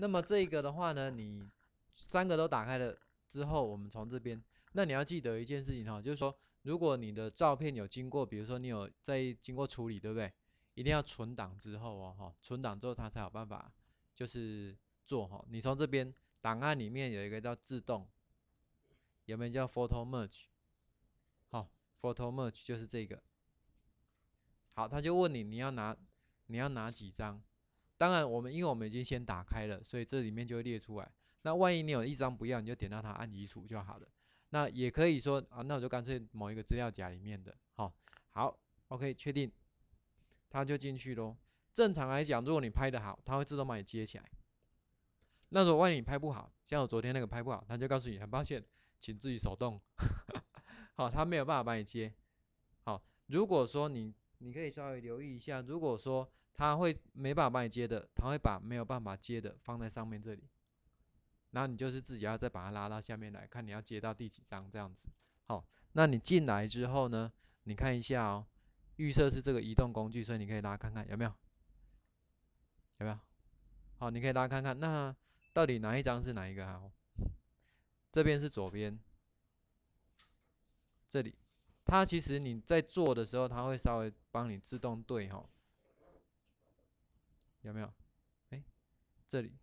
那么这个的话呢，你三个都打开了之后，我们从这边。那你要记得一件事情哈，就是说，如果你的照片有经过，比如说你有在经过处理，对不对？一定要存档之后哦，哈，存档之后他才有办法，就是做哈。你从这边档案里面有一个叫自动，有没有叫 Photo Merge？好，Photo Merge 就是这个。好，他就问你你要拿你要拿几张。当然，我们因为我们已经先打开了，所以这里面就会列出来。那万一你有一张不要，你就点到它按移除就好了。那也可以说啊，那我就干脆某一个资料夹里面的，好，好，OK，确定，它就进去咯。正常来讲，如果你拍的好，它会自动把你接起来。那如果万一你拍不好，像我昨天那个拍不好，它就告诉你很抱歉，请自己手动。好，它没有办法帮你接。好，如果说你，你可以稍微留意一下，如果说。他会没办法帮你接的，他会把没有办法接的放在上面这里，然后你就是自己要再把它拉到下面来看你要接到第几张这样子。好，那你进来之后呢，你看一下哦，预设是这个移动工具，所以你可以拉看看有没有，有没有？好，你可以拉看看，那到底哪一张是哪一个？啊？这边是左边，这里，它其实你在做的时候，它会稍微帮你自动对哈。有没有？哎，这里，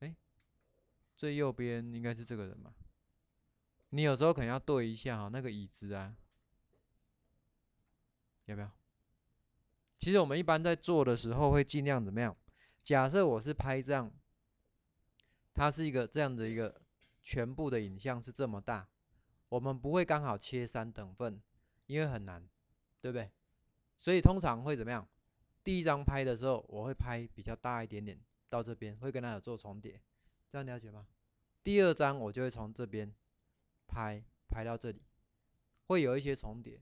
哎，最右边应该是这个人嘛？你有时候可能要对一下哈，那个椅子啊。有没有？其实我们一般在做的时候会尽量怎么样？假设我是拍这样，它是一个这样的一个，全部的影像是这么大，我们不会刚好切三等份，因为很难，对不对？所以通常会怎么样？第一张拍的时候，我会拍比较大一点点，到这边会跟它有做重叠，这样了解吗？第二张我就会从这边拍，拍到这里，会有一些重叠，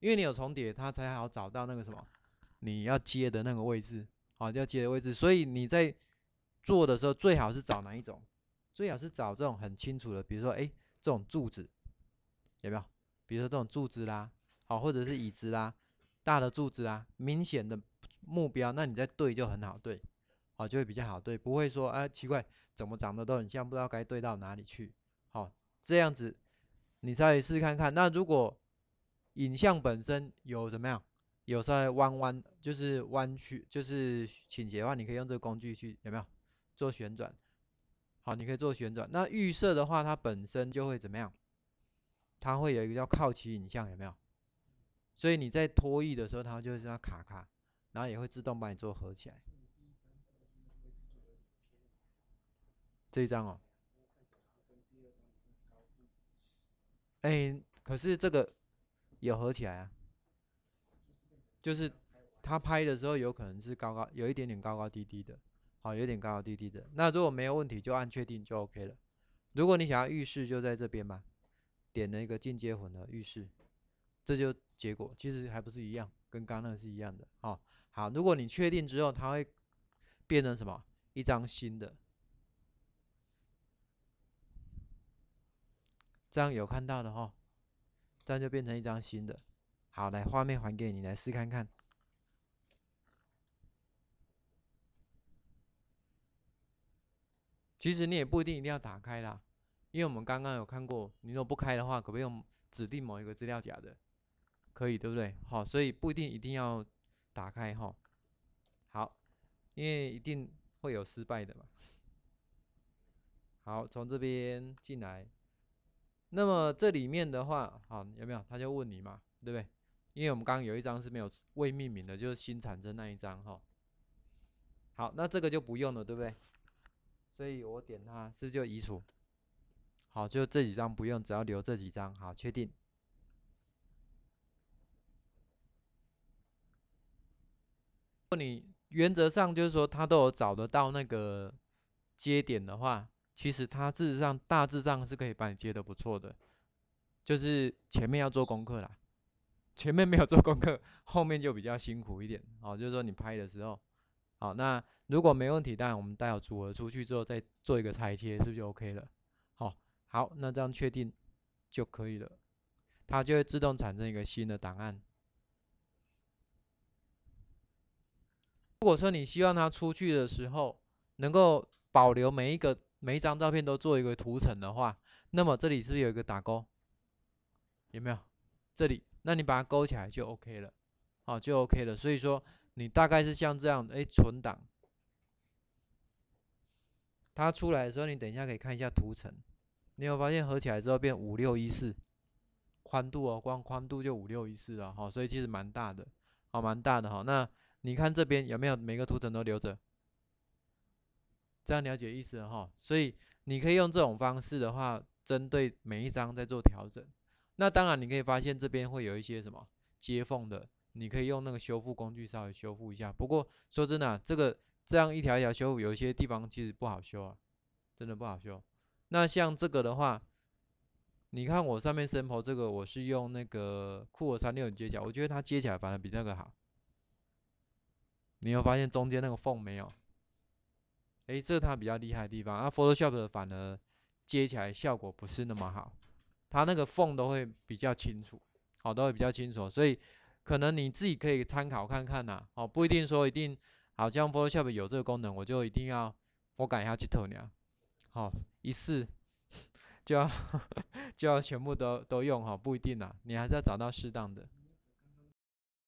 因为你有重叠，它才好找到那个什么你要接的那个位置，好，要接的位置。所以你在做的时候，最好是找哪一种？最好是找这种很清楚的，比如说，哎，这种柱子，有没有？比如说这种柱子啦，好，或者是椅子啦。大的柱子啊，明显的目标，那你在对就很好对，啊就会比较好对，不会说啊奇怪怎么长得都很像，不知道该对到哪里去。好，这样子你再试试看看。那如果影像本身有怎么样，有在弯弯，就是弯曲，就是倾斜的话，你可以用这个工具去有没有做旋转？好，你可以做旋转。那预设的话，它本身就会怎么样？它会有一个叫靠齐影像，有没有？所以你在拖衣的时候，它就是这样卡卡，然后也会自动帮你做合起来。这一张哦，哎，可是这个有合起来啊，就是它拍的时候有可能是高高有一点点高高低低的，好，有点高高低低的。那如果没有问题，就按确定就 OK 了。如果你想要浴室，就在这边吧，点那个进阶混合浴室。这就结果，其实还不是一样，跟刚刚是一样的哈。好，如果你确定之后，它会变成什么？一张新的。这样有看到的哈？这样就变成一张新的。好，来，画面还给你，来试看看。其实你也不一定一定要打开啦，因为我们刚刚有看过，你如果不开的话，可不用指定某一个资料夹的。可以对不对？好，所以不一定一定要打开哈。好，因为一定会有失败的嘛。好，从这边进来。那么这里面的话，好有没有？他就问你嘛，对不对？因为我们刚刚有一张是没有未命名的，就是新产生那一张哈。好，那这个就不用了，对不对？所以我点它是就移除。好，就这几张不用，只要留这几张。好，确定。如果你原则上就是说他都有找得到那个接点的话，其实他事实上大致上是可以帮你接的不错的，就是前面要做功课啦，前面没有做功课，后面就比较辛苦一点哦。就是说你拍的时候，好，那如果没问题，当然我们带好组合出去之后再做一个裁切，是不是就 OK 了？好，好，那这样确定就可以了，它就会自动产生一个新的档案。如果说你希望它出去的时候能够保留每一个每一张照片都做一个图层的话，那么这里是不是有一个打勾，有没有？这里，那你把它勾起来就 OK 了，啊，就 OK 了。所以说你大概是像这样，哎，存档，它出来的时候，你等一下可以看一下图层，你有发现合起来之后变五六一四宽度哦，光宽度就五六一四了哈，所以其实蛮大的，好，蛮大的哈，那。你看这边有没有每个图层都留着？这样了解意思了哈。所以你可以用这种方式的话，针对每一张在做调整。那当然你可以发现这边会有一些什么接缝的，你可以用那个修复工具稍微修复一下。不过说真的，这个这样一条一条修复，有一些地方其实不好修啊，真的不好修。那像这个的话，你看我上面 sample 这个，我是用那个库尔三六接角，我觉得它接起来反而比那个好。你有发现中间那个缝没有？诶，这是它比较厉害的地方啊。Photoshop 的反而接起来效果不是那么好，它那个缝都会比较清楚，好，都会比较清楚。所以可能你自己可以参考看看呐，哦，不一定说一定好像 Photoshop 有这个功能，我就一定要我改一下去偷你啊，好，一试 就要 就要全部都都用哈，不一定呐，你还是要找到适当的。